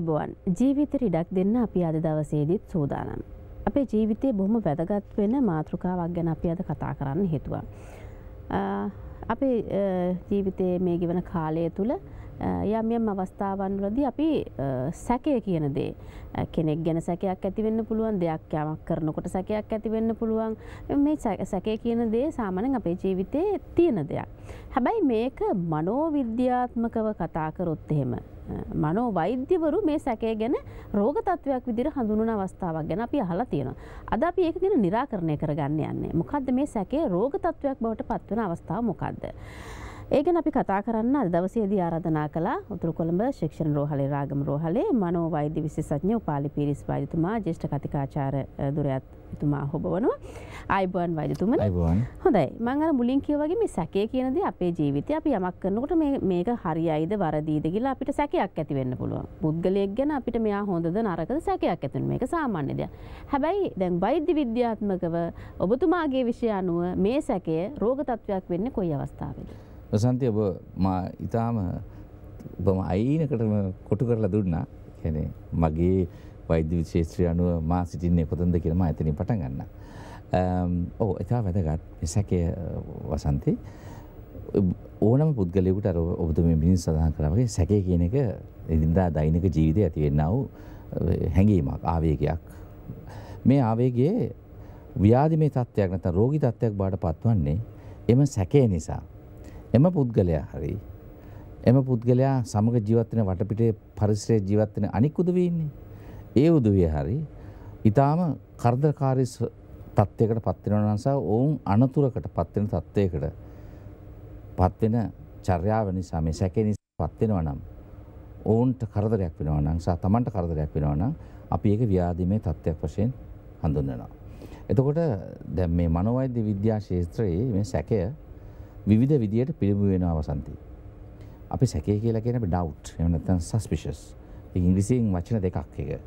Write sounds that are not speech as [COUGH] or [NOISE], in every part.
අයිබෝවන් ජීවිත රිඩක් දෙන්න අපි අද දවසේදීත් සූදානම්. අපේ ජීවිතය බොහොම වැදගත් වෙන මාතෘකාවක් ගැන අපි අද කතා කරන්න හිතුවා. අපේ ජීවිතයේ මේ ගෙවන කාලය තුළ යම් යම් අවස්ථාවන්වලදී අපි සැකය කියන දේ කෙනෙක් ගැන සැකයක් ඇතිවෙන්න පුළුවන් දෙයක් යමක් කරනකොට සැකයක් ඇතිවෙන්න පුළුවන් මේ සැකය කියන දේ සාමානෙන් අපේ ජීවිතයේ තියෙන දෙයක්. හැබැයි මේක මනෝවිද්‍යාත්මකව කතා කරොත් එහෙම මනෝ වෛද්‍යවරු මේ සැකය ගැන රෝග තත්ත්වයක් විදිර හඳුනුන අවස්ථාවක් ගැන අපි අහලා තියෙනවා. අද අපි ඒක ගැන නිරාකරණය කරගන්න යන්නේ. මොකද්ද මේ සැකේ රෝග තත්ත්වයක් බවට පත්වන අවස්ථාව මොකද්ද? ඒගෙන අපි කතා කරන්න අද දවසේදී ආරාධනා කළා උතුරු කොළඹ ශික්ෂණ රෝහලේ රාගම රෝහලේ මනෝ වෛද්‍ය විශේෂඥ උපාලි පීරිස් වෛද්‍යතුමා ජ්‍යෙෂ්ඨ කතිකාචාර්ය දුරයත් එතුමා හොබවනවා. අයිබෝන් වෛද්‍යතුමනි. අයිබෝන්. හොඳයි. මම අර මුලින් කිව්වා වගේ මේ සැකය කියන දේ අපේ ජීවිතේ අපි යමක් කරනකොට මේ මේක හරියයිද වරදීද කියලා අපිට සැකයක් ඇති වෙන්න පුළුවන්. පුද්ගලයෙක් ගැන අපිට මෙයා හොඳද නරකද සැකයක් ඇති වෙන මේක සාමාන්‍ය දෙයක්. හැබැයි දැන් වෛද්‍ය විද්‍යාත්මකව ඔබතුමාගේ විෂය අනුව මේ සැකය රෝග තත්වයක් වෙන්නේ කොයි අවස්ථාවේද? ප්‍රසන්තිය ඔබ මා ඉතාම ඔබම අයිනකටම කොටු කරලා දුන්නා. කියන්නේ මගේ වෛද්‍ය විශේෂත්‍රය අනුව මා සිටින්නේ කොතනද කියලා මා එතනින් පටන් ගන්නවා. ඔව් ඉතාම වැදගත් සැකය වසන්තී ඕනම පුද්ගලයකුට අර ඔබතුමේ මිනිස් සඳහන් කළා වගේ සැකය කියන එක එදිනදා දෛනික ජීවිතයේ ඇතිවෙනා වූ හැඟීමක් ආවේගයක් මේ ආවේගයේ ව්‍යාධිමය තත්ත්වයක් නැත්නම් රෝගී තත්ත්වයක් බවට පත්වන්නේ එම සැකය නිසා එම පුද්ගලයා හරි එම පුද්ගලයා සමග ජීවත්වන වටපිටේ පරිසරයේ ජීවත්වන අනික් උදවිය ඉන්නේ. ඒ උදවිය හරි ඊටාම කරදරකාරී තත්ත්වයකට පත් වෙනවා නිසා ඔවුන් අනතුරකට පත් වෙන තත්ත්වයකට පත් වෙන චර්යාව නිසා මේ සැකේ නිසා පත් වෙනවා නම් ඔවුන්ට කරදරයක් වෙනවා නම් සහ Tamanට කරදරයක් වෙනවා නම් අපි ඒක ව්‍යාධිමය තත්ත්වයක් වශයෙන් හඳුන්වනවා. එතකොට දැන් මේ මනෝවෛද්‍ය විද්‍යා ශාස්ත්‍රයේ මේ සැකය විවිධ විදියට පිළිබු වෙන අවසන්ති. අපි සැකේ කියලා කියන ඩව් එමනත්තන් සස්පිෂස් ඉංග්‍රිසින් වචන දෙකක් එක.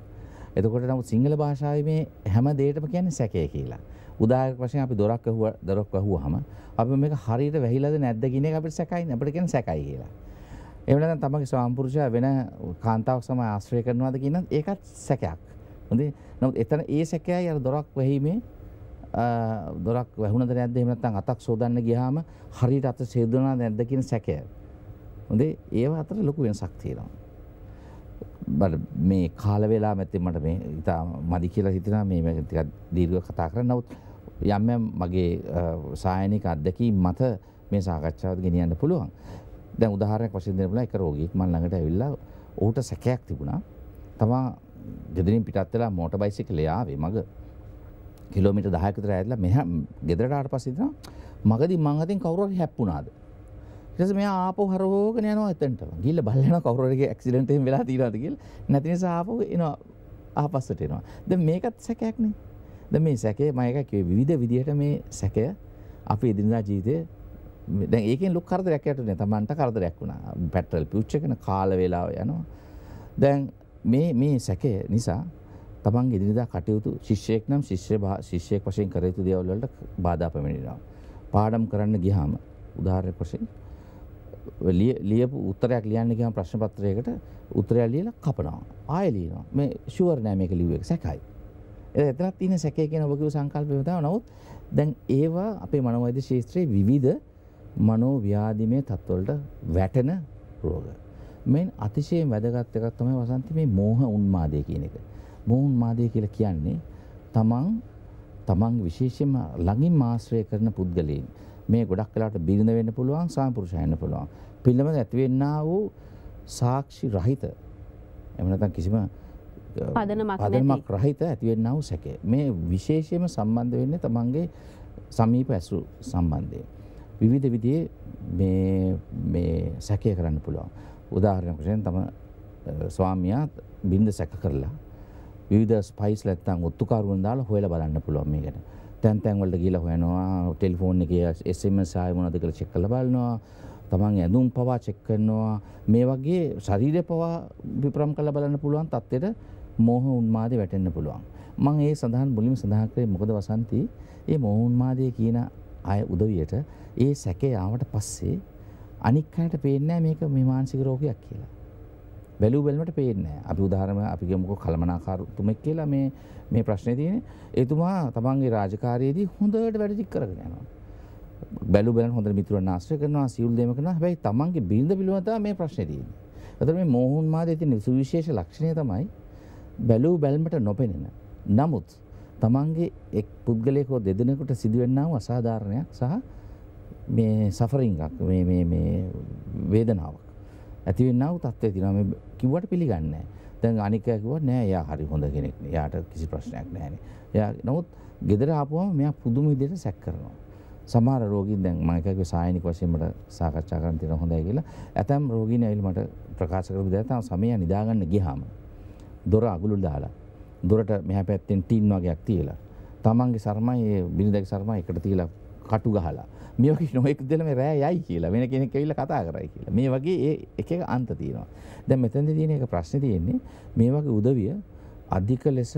එතකොට නමුත් සිංහල භාෂාව මේ හැම දේටම කියන්නේ සැකය කියලා. උදාහරණයක් වශයෙන් අපි දොරක් අහුව දොරක් අහුවාම අපි මේක හරියට වැහිලාද නැද්ද කියන එක අපිට සැකයි අපිට කියන්නේ සැකයි කියලා. එහෙම නැත්නම් තමගේ ස්වාම්පුරුෂයා වෙන කාන්තාවක් සමග ආශ්‍රය කරනවාද කියනත් ඒකත් සැකයක්. හොඳේ. නමුත් එතන ඒ සැකයයි අර දොරක් වැහිීමේ දොරක් වැහුණද නැද්ද එහෙම නැත්නම් අතක් සෝදන්න ගියාම හරියට අත සේදුණා නැද්ද කියන සැකය. හොඳේ ඒව අතර ලොකු වෙනසක් තියෙනවා. බට මේ කාල වේලාව මැත්තේ මට මේ ඉතාලම මදි කියලා හිතෙනවා මේ ටිකක් දීර්ඝව කතා කරන්න. නමුත් යම් යම් මගේ සායනික අත්දැකීම් මත මේ සාකච්ඡාවත් ගෙනියන්න පුළුවන්. දැන් උදාහරණයක් වශයෙන් දෙන්න පුළුවන් එක රෝගියෙක් මන් ළඟට ඇවිල්ලා ඌට සැකයක් තිබුණා. තමා ගෙදරින් පිටත් වෙලා මෝටර් බයිසිකලේ ආවේ මග. කිලෝමිට දහයකතර ඇදලා මෙහ ගෙදරටාට පස්සිතන මගදි මංහතින් කවුරක් හැප්පුුණාද. ෙස මේ ආපෝ හරෝග යන එතට ගිල්ල බලන කවරගේ ක්සිඩට වෙලා තිීරදකිල් නැතිනි සාපෝ එන ආපස්සටනවා. ද මේකත් සැකයක්නේ. ද මේ සැකේ මයක විවිධ විදිහට මේ සැකය අපි ඉදිරිදා ජීතය ඒක ලොක් කරදරැකයටන තමන්ට කරදරැක් වුණා පැටල් පිච්චකන කාල වෙලාව යනවා. දැන් මේ සැකය නිසා තමන් ඉදිරිදා කටයුතු ශිෂ්‍යයෙක් නම් ශිෂ්‍ය ශිෂ්‍යයෙක් වශයෙන් කර යුතු දේවල් වලට බාධා පැමිණෙනවා. පාඩම් කරන්න ගියාම උදාහරණයක් වශයෙන් ලියපු උත්තරයක් ලියන්න ගියාම ප්‍රශ්න පත්‍රයකට උත්තරය ලියලා කපනවා. ආයෙ ලියනවා. මේ ෂුවර් නෑ මේක ලිව්ව එක සැකයි. එතනත් තියෙන සැකය කියන ඔබගේ සංකල්පය තමයි. නමුත් දැන් ඒවා අපේ මනෝවෛද්‍ය ශාස්ත්‍රයේ විවිධ මනෝ ව්‍යාධිමය තත්ත්වවලට වැටෙන රෝග. මෙන් අතිශයෙන් වැදගත් එකක් තමයි වසන්ති මේ මෝහ උන්මාදය කියන එක. මෝහෝන්මාදය කියලා කියන්නේ තමන් තමන් විශේෂයෙන්ම ළඟින් ආශ්‍රය කරන පුද්ගලයන් මේ ගොඩක් වෙලාවට බිරිඳ වෙන්න පුළුවන් සාම්පුරුෂය වෙන්න පුළුවන් පිළිමද ඇතිවෙන්නා වූ සාක්ෂි රහිත එහෙම නැත්නම් කිසිම පදනමක් රහිත ඇතිවෙන්නා වූ සැකය මේ විශේෂයෙන්ම සම්බන්ධ වෙන්නේ තමන්ගේ සමීප ඇසු සම්බන්ධයෙන් විවිධ විදිහේ මේ මේ සැකය කරන්න පුළුවන් උදාහරණයක් වශයෙන් තම ස්වාමියා බින්ද සැක කරලා විවිධ ස්පයිස් නැත්නම් ඔත්තුකරුවන් දාලා හොයලා බලන්න පුළුවන් මේකට. තැන් තැන් වලට ගිහිලා හොයනවා, ටෙලිෆෝන් එකේ SMS ආයෙ මොනවද කියලා චෙක් කරලා බලනවා. තමන් ඇඳුම් පවා චෙක් කරනවා. මේ වගේ ශරීරය පවා විප්‍රම් කරලා බලන්න පුළුවන් තත්ත්වෙට මෝහ උන්මාදේ වැටෙන්න පුළුවන්. මම ඒ සඳහන් මුලින්ම සඳහන් කරේ මොකද වසන්ති? ඒ මෝහ උන්මාදේ කියන අය උදවියට ඒ සැකේ ආවට පස්සේ අනික් අයට පේන්නේ නැහැ මේක මේ මානසික රෝගයක් කියලා. බැලූ බැලමට පේන්නේ අපි උදාහරම අපි ගමුකෝ කළමනාකාරතුමෙක් කියලා මේ මේ ප්‍රශ්නේ තියෙන්නේ එතුමා තමන්ගේ රාජකාරියේදී හොඳට වැඩ ටික කරගෙන යනවා. බැලු බැලන හොඳට මිතුරන් ආශ්‍රය කරනවා සියලු දේම කරනවා හැබැයි තමන්ගේ බිරිඳ පිළිබඳව මේ ප්‍රශ්නේ තියෙන්නේ. ඒතර මේ මෝහුන් මාදේ තියෙන සුවිශේෂ ලක්ෂණය තමයි බැලූ බැල්මට නොපෙනෙන. නමුත් තමන්ගේ එක් පුද්ගලයෙකෝ දෙදෙනෙකුට සිදුවෙන්නා වූ අසාධාරණයක් සහ මේ සෆරින්ගක් මේ මේ මේ වේදනාවක් ඇති වෙන්නා වූ තත්ත්වය තියෙනවා මේ කිව්වට පිළිගන්න දැන් අනික කිව නෑ යා හරි හොඳ කෙනෙක් යාට කිසි ප්‍රශ්නයක් නෑන යා නොත් ගෙදර ආපුුවම මෙයා පුදුම විදියට සැක් කරනවා සමාර රෝගී දැන් මයිකක සායනික වශයෙන්මට සාකච්ඡා කරන තියෙන හොඳයි කියලා ඇතම් රෝගීන් ඇවිල්ලා මට ප්‍රකාශ කරපු දේ තමයි සමය නිදාගන්න ගියාම දොර අගුළු දාලා දොරට මෙහා පැත්තෙන් ටින් වගේක් තියලා තමන්ගේ සර්මයි බිරිඳගේ සර්මයි එකට තියලා කටු ගහලා මේක [LAUGHS] නොයෙක් දෙල මේ රෑ යයි කියලා වෙන කෙනෙක් ඇවිල්ලා කතා කරයි කියලා. මේ වගේ ඒ එක එක අන්ත තියෙනවා. දැන් මෙතනදී තියෙන එක ප්‍රශ්නේ තියෙන්නේ මේ වගේ උදවිය අධික ලෙස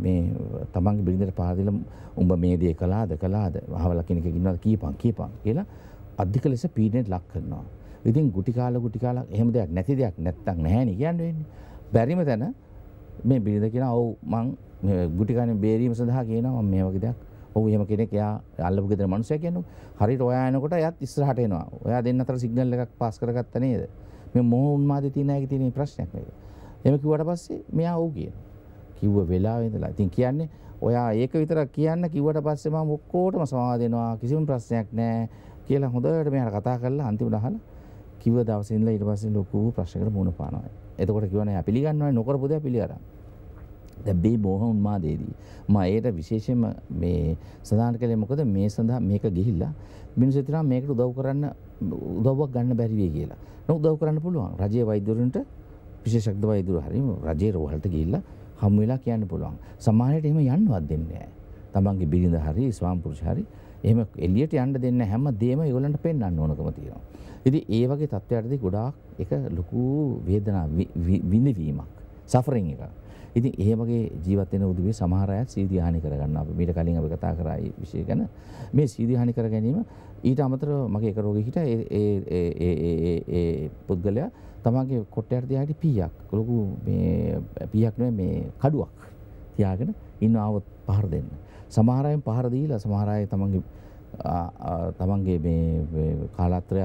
මේ තමන්ගේ බිරිඳට පාදලා උඹ මේ දේ කළාද කළාද අහවල කෙනෙක් ඉන්නවද කීපන් කීපන් කියලා අධික ලෙස පීඩනයට ලක් කරනවා. ඉතින් ගුටි කාලා ගුටි කාලා එහෙම දෙයක් නැති දෙයක් නැත්තම් නැහැ නේ කියන්නේ. බැරිම තැන මේ බිරිඳ කියන ඔව් මං ගුටි කන්නේ බේරීම සඳහා කියනවා මම මේ වගේ දෙයක් ඔව් එහෙම කෙනෙක් එයා අල්ලපු ගෙදර මනුස්සයා කියන්නේ. හරියට ඔයා එනකොට එයාත් ඉස්සරහට එනවා. ඔයා දෙන්න අතර සිග්නල් එකක් පාස් කරගත්ත නේද? මේ මොහ උන්මාදේ තියෙන අයගේ තියෙන ප්‍රශ්නයක් මේක. එහෙම කිව්වට පස්සේ මෙයා ඔව් කියනවා. කිව්ව වෙලාවේ ඉඳලා. ඉතින් කියන්නේ ඔයා ඒක විතර කියන්න කිව්වට පස්සේ මම ඔක්කොටම සමාදෙනවා. කිසිම ප්‍රශ්නයක් නැහැ කියලා හොඳට මෙයාට කතා කරලා අන්තිමට අහලා කිව්ව දවසේ ඉඳලා ඊට පස්සේ ලොකු ප්‍රශ්නකට මුහුණ පානවා. එතකොට කියවනේ පිළිගන්නවනේ නොකරපු දේ පිළිගන්නවා. දැබ්බේ බෝහවුන් මාදේදී. මම ඒට විශේෂයෙන්ම මේ සඳහන් කළේ මොකද මේ සඳහා මේක ගිහිල්ලා මිනිස්සු හිතනවා මේකට උදව් කරන්න උදව්වක් ගන්න බැරි වෙයි කියලා. නමුත් උදව් කරන්න පුළුවන්. රජයේ වෛද්‍යවරුන්ට විශේෂඥ වෛද්‍යවරු හරියම රජයේ රෝහලට ගිහිල්ලා හමු වෙලා කියන්න පුළුවන්. සමාජයට එහෙම යන්නවත් දෙන්නේ නැහැ. තමන්ගේ බිරිඳ හරි ස්වාම පුරුෂ හරි එහෙම එළියට යන්න දෙන්න හැම දෙම ඒගොල්ලන්ට පෙන්වන්න ඕනකම තියෙනවා. ඉතින් ඒ වගේ තත්ත්වයකදී ගොඩාක් එක ලොකු වේදනාවක් විඳවීමක් සෆරින් එක. ඉතින් ඒ වගේ ජීවත් වෙන උදවිය සමහර අය සීදී හානි කර ගන්නවා. අපි මීට කලින් අපි කතා කරා මේ විෂය ගැන. මේ සීදී හානි කර ගැනීම ඊට අමතරව මගේ එක රෝගී හිට ඒ ඒ ඒ ඒ ඒ පුද්ගලයා තමන්ගේ කොට්ටයට තියාගෙන පීයක් ලොකු මේ පීයක් නෙමෙයි මේ කඩුවක් තියාගෙන ඉන්න આવොත් පහර දෙන්න. සමහර අය පහර දීලා සමහර අය තමන්ගේ තමන්ගේ මේ කාලාත්‍රය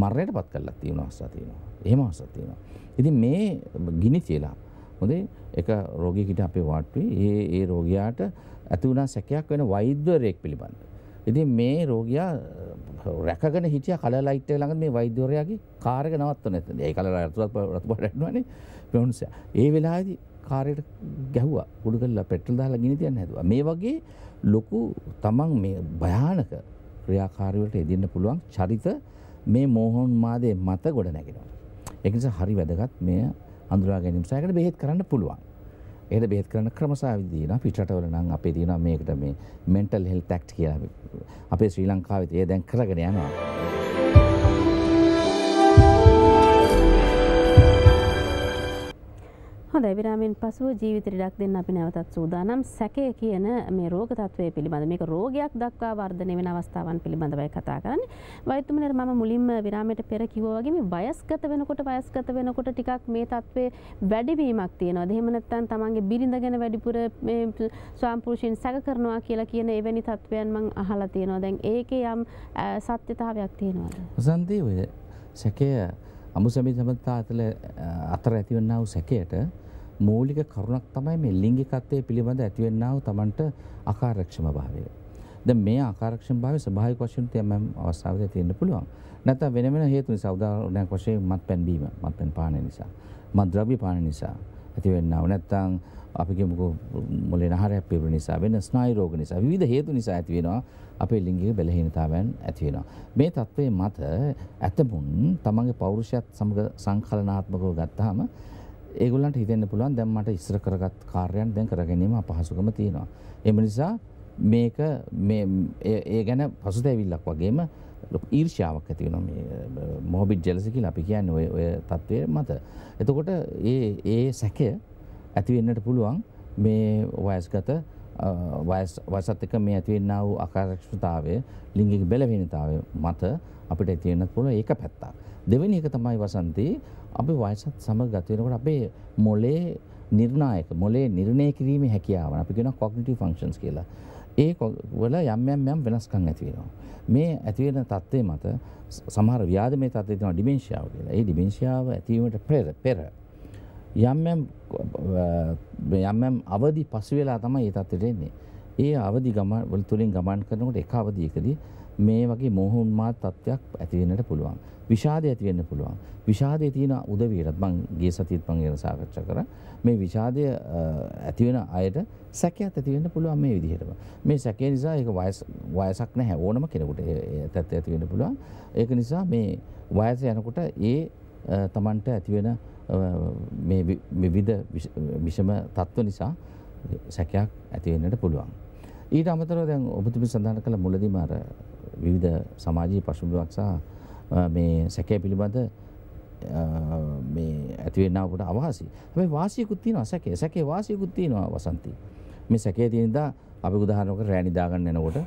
මරණයටපත් කරලා තියෙනවා අවස්ථා තියෙනවා. එහෙම අවස්ථා තියෙනවා. ඉතින් මේ ගිනි තියලා හොඳේ එක රෝගියෙකුට අපේ වාට්ටුවේ ඒ ඒ රෝගියාට ඇති වුණා සැකයක් වෙන වෛද්‍යවරයෙක් පිළිබඳ. ඉතින් මේ රෝගියා රැකගෙන හිටියා කලර් ලයිට් එක ළඟ මේ වෛද්‍යවරයාගේ කාර් එක නවත්තන නැත්නම් ඒ කලර් රතුලක් රතුපාට යනවනේ ප්‍රොන්සයා. ඒ වෙලාවේදී කාරයට ගැහුවා ගුඩු කරලා පෙට්‍රල් දාලා ගිනි තියන්න හැදුවා. මේ වගේ ලොකු තමන් මේ භයානක ක්‍රියාකාරීවලට එදින්න පුළුවන් චරිත මේ මෝහන් මාදේ මත ගොඩ නැගෙනවා. ඒක නිසා හරි වැදගත් මේ අඳුරා ගැනීම සායකට බෙහෙත් කරන්න පුළුවන්. ඒකට බෙහෙත් කරන ක්‍රම සාවිදි දිනවා පිටරටවල නම් අපේ දිනවා මේකට මේ mental health act කියලා අපේ ශ්‍රී ලංකාවේ ඒ දැන් කරගෙන යනවා. හොඳ විරාමෙන් පසුව ජීවිත ඉඩක් දෙන්න අපි නැවතත් සූදානම් සැකය කියන මේ රෝග තත්ත්වය පිළිබඳ මේක රෝගයක් දක්වා වර්ධනය වෙන අවස්ථාවන් පිළිබඳවයි කතා කරන්නේ. වෛද්‍යතුමනි මම මුලින්ම විරාමයට පෙර කිව්වා වගේ මේ වයස්ගත වෙනකොට වයස්ගත වෙනකොට ටිකක් මේ තත්ත්වේ වැඩිවීමක් තියෙනවාද? එහෙම නැත්නම් තමන්ගේ බිරිඳ ගැන වැඩිපුර මේ ස්වාම්පුරුෂයන් සැක කරනවා කියලා කියන එවැනි තත්ත්වයන් මම අහලා තියෙනවා. දැන් ඒකේ යම් සත්‍යතාවයක් තියෙනවද? සන්දීපය සැකය අමුසමි සමතා අතර ඇතිවන්නා වූ සැකයට මූලික කරුණක් තමයි මේ ලිංගිකත්වය පිළිබඳ ඇතිවෙන්නා වූ Tamanට අකාර්යක්ෂම භාවය. දැන් මේ අකාර්යක්ෂම භාවය ස්වභාවික වශයෙන් තේමම් අවස්ථාවකදී තියෙන්න පුළුවන්. නැත්නම් වෙන වෙන හේතු නිසා උදාහරණයක් වශයෙන් මත්පැන් බීම, මත්පැන් පාන නිසා, මත්ද්‍රව්‍ය පාන නිසා ඇතිවෙන්නා වූ නැත්නම් අපි කියමුකෝ මොලේ නහරයක් පිරුණු නිසා වෙන ස්නායු රෝග නිසා විවිධ හේතු නිසා ඇති වෙනවා අපේ ලිංගික බැලහීනතාවයන් ඇති වෙනවා. මේ தત્ත්වයේ මත ඇතමුන් තමන්ගේ පෞරුෂයත් සමග සංකලනාත්මකව ගත්තාම ඒගොල්ලන්ට හිතෙන්න පුළුවන් දැන් මට ඉස්සර කරගත් කාර්යයන් දැන් කරගැනීම අපහසුකම තියෙනවා. එම නිසා මේක ඒ ගැන පසුතැවිල්ලක් වගේම ඊර්ෂාවක් ඇති වෙනවා මේ මොහොබිට් ජෙලසි කියලා අපි කියන්නේ ඔය ඔය தત્ත්වයේ මත. එතකොට ඒ ඒ සැකය ඇති වෙන්නට පුළුවන් මේ වයස්ගත වයසත් එක මේ ඇතිවෙන්නා වූ අකාර්යක්ෂමතාවය ලිංගික බැලහීනතාවය මත අපිට ඇති වෙන්නත් පුළුවන් ඒක පැත්තක්. දෙවෙනි එක තමයි වසන්තී අපි වයසත් සමග ගත වෙනකොට අපේ මොළේ නිර්ණායක මොළේ නිර්ණය කිරීමේ හැකියාව අපි කියනවා cognitive functions කියලා. ඒ වල යම් යම් යම් වෙනස්කම් ඇති වෙනවා. මේ ඇති වෙන தත්ත්වය මත සමහර ව්‍යාධිමය තත්ත්වය තියෙනවා ඩිමෙන්ෂියාව කියලා. ඒ ඩිමෙන්ෂියාව ඇති වීමට පෙර පෙර යම්යම් යම්යම් අවදි පසු වෙලා තමයි ඒ තත්ත්වයට එන්නේ. ඒ අවදි ගමන් වල තුලින් ගමන් කරනකොට එක අවදියකදී මේ වගේ මෝහුන් මාත් තත්ත්වයක් ඇති වෙන්නට පුළුවන්. විෂාදය ඇති වෙන්න පුළුවන්. විෂාදයේ තියෙන උදවියටත් මං ගිය සතියේත් මං ගැන සාකච්ඡා කරා. මේ විෂාදය ඇති වෙන අයට සැකයක් ඇති වෙන්න පුළුවන් මේ විදිහටම. මේ සැකේ නිසා ඒක වයස වයසක් නැහැ ඕනම කෙනෙකුට ඒ තත්ත්වය ඇති වෙන්න පුළුවන්. ඒක නිසා මේ වයස යනකොට ඒ Tamanට ඇති වෙන මේ විවිධ විෂම තත්ත්ව නිසා සැකයක් ඇතිවෙන්නට පුළුවන්. ඊට අමතරව දැන් ඔබතුමි සඳහන් කළ මුලදීම අර විවිධ සමාජීය පසුබිමක් සහ මේ සැකය පිළිබඳ මේ ඇතිවෙන්නා කොට අවාසි. හැබැයි වාසියකුත් තියෙනවා සැකේ. සැකේ වාසියකුත් තියෙනවා වසන්ති. මේ සැකේ තියෙන දා අපි උදාහරණයක් රෑ නිදා ගන්න යනකොට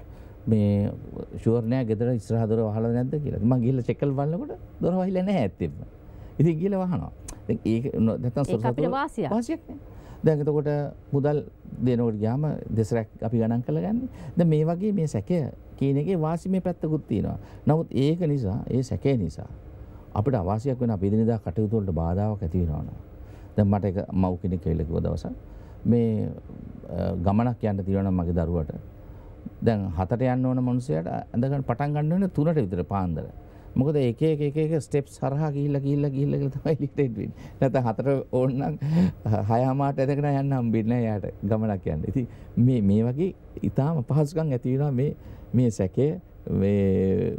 මේ ෂුවර් නෑ ගෙදර ඉස්සරහ දොර වහලා නැද්ද කියලා. මම ගිහලා චෙක් කරලා බලනකොට දොර වහිලා නැහැ ඇත්තෙම. ඉතින් ගිහලා වහනවා. ඒ නැතන් සොරසතුර වාසියක් දැන් එතකොට මුදල් දෙනවට ගාම දෙසරක් අපි ගණන් කළ ගන්න ද මේ වගේ මේ සැකය කියන එකේ වාසි මේ පැත්තකුත් තියෙනවා නමුත් ඒක නිසා ඒ සැකය නිසා අපිට අවාසියක් වෙන අපිදිනිදා කටයුතු වලට බාධාවක් ඇති වෙනවා දැන් මට එක මව් කෙනෙක් කියලා කිව්ව දවසක් මේ ගමනක් යන්න තියෙනවා මගේ දරුවට දැන් හතට යන්න ඕන මිනිසයාට ඇඳ ගන්න පටන් ගන්න වෙන තුනට විතර පාන්දර මොකද එක එක එක එක ස්ටෙප්ස් හරහා ගිහිල්ලා ගිහිල්ලා ගිහිල්ලා ගිහිල්ලා තමයි ලිටෙඩ් වෙන්නේ. නැත්නම් හතර ඕනනම් හය හමාරට ඇදගෙන යන්න හම්බෙන්නේ නැහැ යාට ගමනක් යන්න. ඉතින් මේ මේ වගේ ඊටාම පහසුකම් ඇති වෙනවා මේ මේ සැකය මේ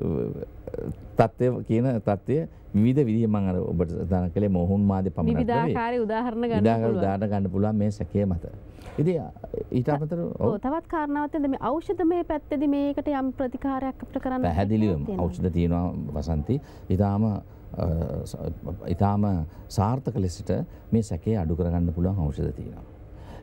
තත්ත්වය කියන තත්ත්වය විවිධ විදිහ මම අර ඔබට සඳහන් කළේ මොහුන් මාදේ පමණක් නෙවෙයි විවිධාකාරී උදාහරණ ගන්න පුළුවන් උදාහරණ ගන්න පුළුවන් මේ සැකයේ මත. ඉතින් ඊට අමතරව ඔව් තවත් කාරණාවක් තියෙනවා මේ ඖෂධමය පැත්තේදී මේකට යම් ප්‍රතිකාරයක් අපිට කරන්න පැහැදිලිවම ඖෂධ තියෙනවා වසන්ති. ඊටාම ඉතාම සාර්ථක ලෙසට මේ සැකේ අඩු කරගන්න පුළුවන් ඖෂධ තියෙනවා.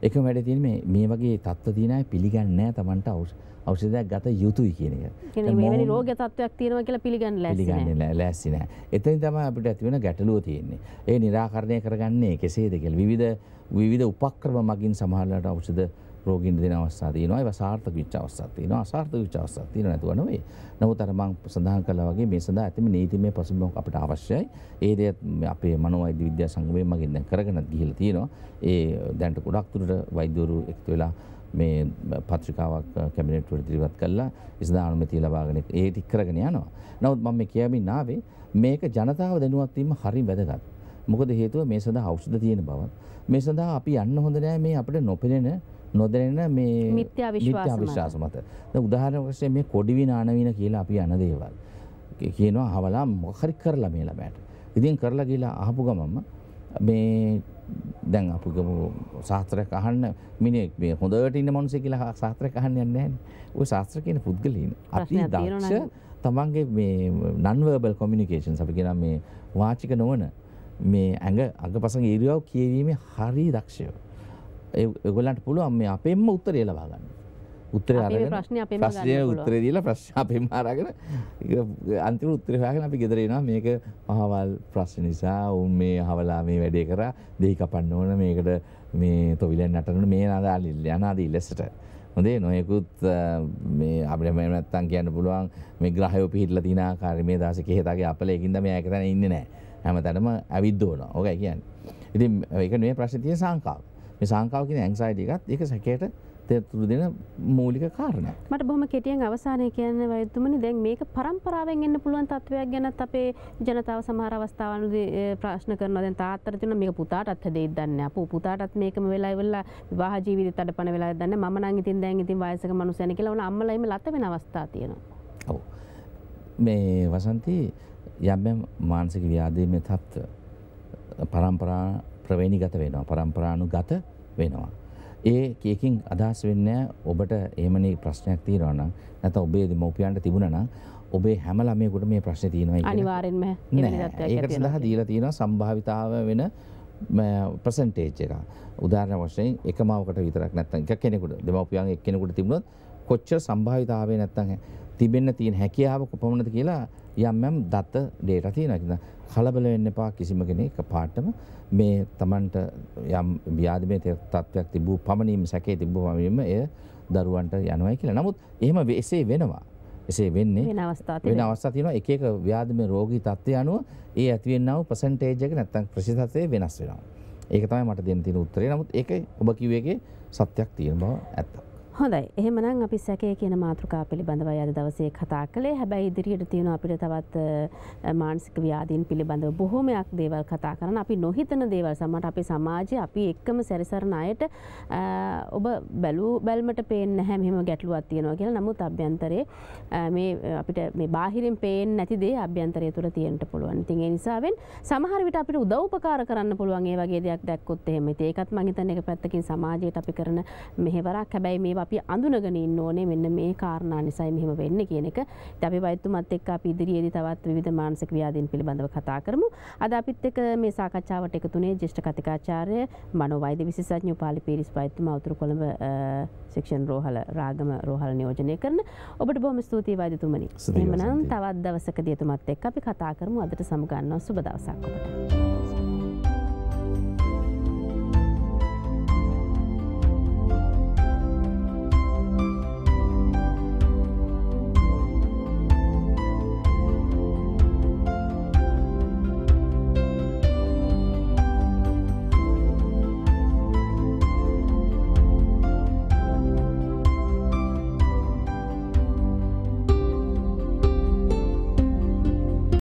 එකම වැඩ තියෙන මේ මේ වගේ තත්ත්ව තියෙන අය පිළිගන්නේ නැහැ Tamanට ඖෂධ ඖෂධයක් ගත යුතුයි කියන එක. කියන්නේ මේ වෙලේ රෝග තත්ත්වයක් තියෙනවා කියලා පිළිගන්න ලෑස්ති නැහැ. පිළිගන්නේ ලෑස්ති නැහැ. එතනින් තමයි අපිට ඇති වෙන ගැටලුව තියෙන්නේ. ඒ निराකරණය කරගන්නේ කෙසේද කියලා. විවිධ විවිධ උපක්‍රම මගින් සමහරවිට ඖෂධ රෝගීන් දෙන අවස්ථා තියෙනවා. ඒවා සාර්ථක විච අවස්ථා තියෙනවා. අසාර්ථක විච අවස්ථා තියෙන නැතුව නෙවෙයි. නමුත් අර මම සඳහන් කළා වගේ මේ සඳහා ඇතම නීතිමය පසුබිමක් අපිට අවශ්‍යයි. ඒ දේ අපේ මනෝවෛද්‍ය විද්‍යා සංගමයෙන් මගින් දැන් කරගෙන ගිහිල්ලා තියෙනවා. ඒ දැන්ට ගොඩක් දුරට වෛද්‍යවරු එකතු වෙලා මේ පත්‍රිකාවක් කැබිනට් වලට ඉදිරිපත් කළා ඉස්දා අනුමැතිය ලබාගෙන ඒ ටික කරගෙන යනවා. නමුත් මම මේ කියමින් ආවේ මේක ජනතාව දැනුවත් වීම හරි වැදගත්. මොකද හේතුව මේ සඳහා ඖෂධ තියෙන බව. මේ සඳහා අපි යන්න හොඳ නෑ මේ අපිට නොපෙනෙන නොදැනෙන මේ මිත්‍යා විශ්වාස මත. දැන් උදාහරණයක් වශයෙන් මේ කොඩි විනාන වින කියලා අපි යන දේවල්. කියනවා හවලා මොකක් හරි කරලා මේ ළමයට. ඉතින් කරලා ගිහලා අහපු ගමන්ම මේ දැන් අපි ගමු ශාස්ත්‍රයක් අහන්න මිනිහෙක් මේ හොඳට ඉන්න මිනිස්සෙක් කියලා ශාස්ත්‍රයක් අහන්න යන්නේ නැහැ. ওই ශාස්ත්‍ර කියන පුද්ගලයින් අති දක්ෂ තමන්ගේ මේ non verbal communications අපි කියන මේ වාචික නොවන මේ ඇඟ අගපසඟ ඉරියව් කියවීමේ හරි දක්ෂය. ඒගොල්ලන්ට පුළුවන් මේ අපෙන්ම උත්තරය ලබා ගන්න. උත්තර ප්‍රශ්න ප්‍රශ්නය උත්තර දීලා ප්‍රශ්න අපෙන් මාරගෙන අන්තිම උත්තර හොයාගෙන අපි ගෙදර එනවා මේක මහවල් ප්‍රශ්න නිසා උන් මේ හවලා මේ වැඩේ කරා දෙහි කපන්න ඕන මේකට මේ තොවිලෙන් නටනට මේ නදාලිල් යනාද ඉලෙසට හොදේ නොයෙකුත් මේ අපිට මේ නැත්තම් කියන්න පුළුවන් මේ ග්‍රහයෝ පිහිටලා තියෙන ආකාරය මේ දවසේ කෙහෙතගේ අපලයකින්ද මේ ඇකතන ඉන්නේ නැහැ හැමතැනම ඇවිද්දෝනවා ඕකයි කියන්නේ ඉතින් ඒක නෙමෙයි ප්‍රශ්නේ තියෙන සංකාව මේ සංකාව කියන ඇන්සයිටි එකත් ඒක සැකයට තේරුම් දෙන මූලික කාරණා. මට බොහොම කෙටියෙන් අවසානයේ කියන්න වයතුමනි දැන් මේක પરම්පරාවෙන් එන්න පුළුවන් තත්වයක් ගැනත් අපේ ජනතාව සමහර අවස්ථාවලදී ප්‍රශ්න කරනවා. දැන් තාත්තට තියෙන මේක පුතාටත් හදෙයිද දන්නේ නැහැ. අපෝ පුතාටත් මේකම වෙලා ඉවරලා විවාහ ජීවිතේ තඩපණ වෙලා දන්නේ නැහැ. මම නම් ඉතින් දැන් ඉතින් වයසක මනුස්සයනේ කියලා උන අම්මලා එහෙම ලත වෙන අවස්ථා තියෙනවා. ඔව්. මේ වසන්ති යම් මානසික ව්‍යාධීමේ තත්ත්ව પરම්පරා ප්‍රවේණිගත වෙනවා පරම්පරානුගත වෙනවා. ඒ කයකින් අදහස් වෙන්න ඔබට එමනි ප්‍රශ්නයක් තියෙනවන නැත ඔබේ දෙමවපියන්ට තිබුණන ඔබේ හැමලමයකුට මේ ප්‍රශ්න තියෙනවා අනිවාරෙන්ම ඒක සඳහ දීල තියෙන සම්භාවිතාව වෙන ප්‍රසන්ටේච් එක උදාරණ වශයෙන් එක මාවකට විතරක් නැත්තන් එක කෙනෙකුට දෙමවපියන් එක්කෙනෙකුට තිබුණොත් කොච්ච සම්භාවිතාවේ නැත්තන් තිබෙන්න තියෙන හැකියාව කොපමණද කියලා යම් යම් දත data තියෙනවා. කලබල වෙන්න එපා කිසිම කෙනෙක් පාටම මේ Tamanට යම් ව්‍යාධිමය තත්ත්වයක් තිබූ පමණින් සැකේ තිබූ පමණින්ම එය දරුවන්ට යනවායි කියලා. නමුත් එහෙම එසේ වෙනවා. එසේ වෙන්නේ වෙන අවස්ථා වෙන අවස්ථා තියෙනවා එක එක ව්‍යාධිමය රෝගී තත්ත්වය අනුව ඒ ඇතිවෙනව පර්සන්ටේජ් එක නැත්තම් ප්‍රතිශතය වෙනස් වෙනවා. ඒක තමයි මට දෙන්න තියෙන උත්තරේ. නමුත් ඒක ඔබ කිව්ව එකේ සත්‍යක් තියෙන බව ඇත්ත. හොඳයි එහෙමනම් අපි සැකය කියන මාතෘකා පිළිබඳව අද දවසේ කතා කළේ හැබැයි ඉදිරියට තියෙන අපිට තවත් මානසික ව්‍යාධීන් පිළිබඳව බොහොමයක් දේවල් කතා කරන අපි නොහිතන දේවල් සමහර අපේ සමාජයේ අපි එක්කම සැරිසරන අයට ඔබ බැලූ බැල්මට පේන්නේ නැහැ මෙහෙම ගැටලුවක් තියෙනවා කියලා නමුත් අභ්‍යන්තරේ මේ අපිට මේ බාහිරින් පේන්නේ නැති දේ අභ්‍යන්තරය තුළ තියෙන්න පුළුවන්. ඉතින් ඒ නිසාවෙන් සමහර විට අපිට උදව් උපකාර කරන්න පුළුවන් ඒ වගේ දෙයක් දැක්කොත් එහෙම. ඉතින් ඒකත් මම හිතන්නේ එක පැත්තකින් සමාජයට අපි කරන මෙහෙවරක්. හැබැයි මේවා අපි අඳුනගෙන ඉන්න ඕනේ මෙන්න මේ කාරණා නිසයි මෙහෙම වෙන්නේ කියන එක. ඉතින් අපි වෛද්‍යතුමත් එක්ක අපි ඉදිරියේදී තවත් විවිධ මානසික ව්‍යාධීන් පිළිබඳව කතා කරමු. අද අපිත් එක්ක මේ සාකච්ඡාවට එකතුනේ ජ්‍යෙෂ්ඨ කතිකාචාර්ය මනෝවෛද්‍ය විශේෂඥ උපාලි පීරිස් වෛද්‍යතුමා උතුරු කොළඹ ශික්ෂණ රෝහල රාගම රෝහල නියෝජනය කරන ඔබට බොහොම ස්තුතියි වෛද්‍යතුමනි. එහෙමනම් තවත් දවසකදී එතුමත් එක්ක අපි කතා කරමු අදට සමුගන්නවා සුබ දවසක් ඔබට.